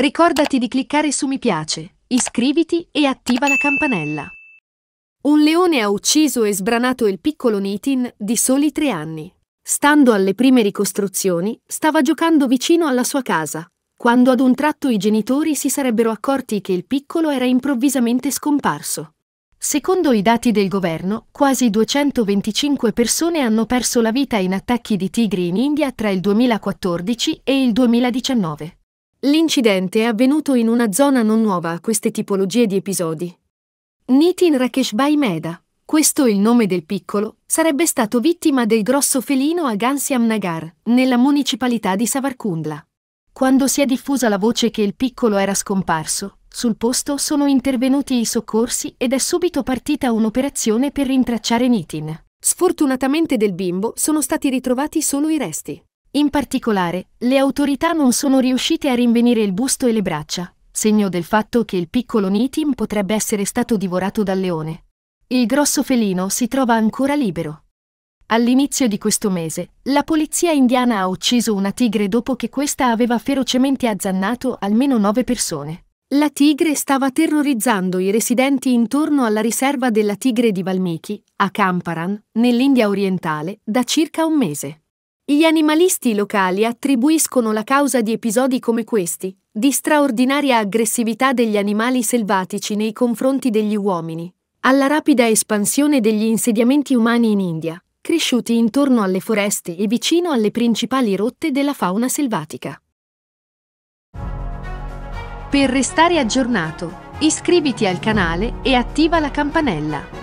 Ricordati di cliccare su mi piace, iscriviti e attiva la campanella. Un leone ha ucciso e sbranato il piccolo Nitin di soli tre anni. Stando alle prime ricostruzioni, stava giocando vicino alla sua casa, quando ad un tratto i genitori si sarebbero accorti che il piccolo era improvvisamente scomparso. Secondo i dati del governo, quasi 225 persone hanno perso la vita in attacchi di tigri in India tra il 2014 e il 2019. L'incidente è avvenuto in una zona non nuova a queste tipologie di episodi. Nitin Rakeshbhai Meda, questo è il nome del piccolo, sarebbe stato vittima del grosso felino a Gansiam Nagar, nella municipalità di Savarkundla. Quando si è diffusa la voce che il piccolo era scomparso, sul posto sono intervenuti i soccorsi ed è subito partita un'operazione per rintracciare Nitin. Sfortunatamente del bimbo sono stati ritrovati solo i resti. In particolare, le autorità non sono riuscite a rinvenire il busto e le braccia, segno del fatto che il piccolo Nitin potrebbe essere stato divorato dal leone. Il grosso felino si trova ancora libero. All'inizio di questo mese, la polizia indiana ha ucciso una tigre dopo che questa aveva ferocemente azzannato almeno nove persone. La tigre stava terrorizzando i residenti intorno alla riserva della tigre di Valmiki, a Kamparan, nell'India orientale, da circa un mese. Gli animalisti locali attribuiscono la causa di episodi come questi, di straordinaria aggressività degli animali selvatici nei confronti degli uomini, alla rapida espansione degli insediamenti umani in India, cresciuti intorno alle foreste e vicino alle principali rotte della fauna selvatica. Per restare aggiornato, iscriviti al canale e attiva la campanella.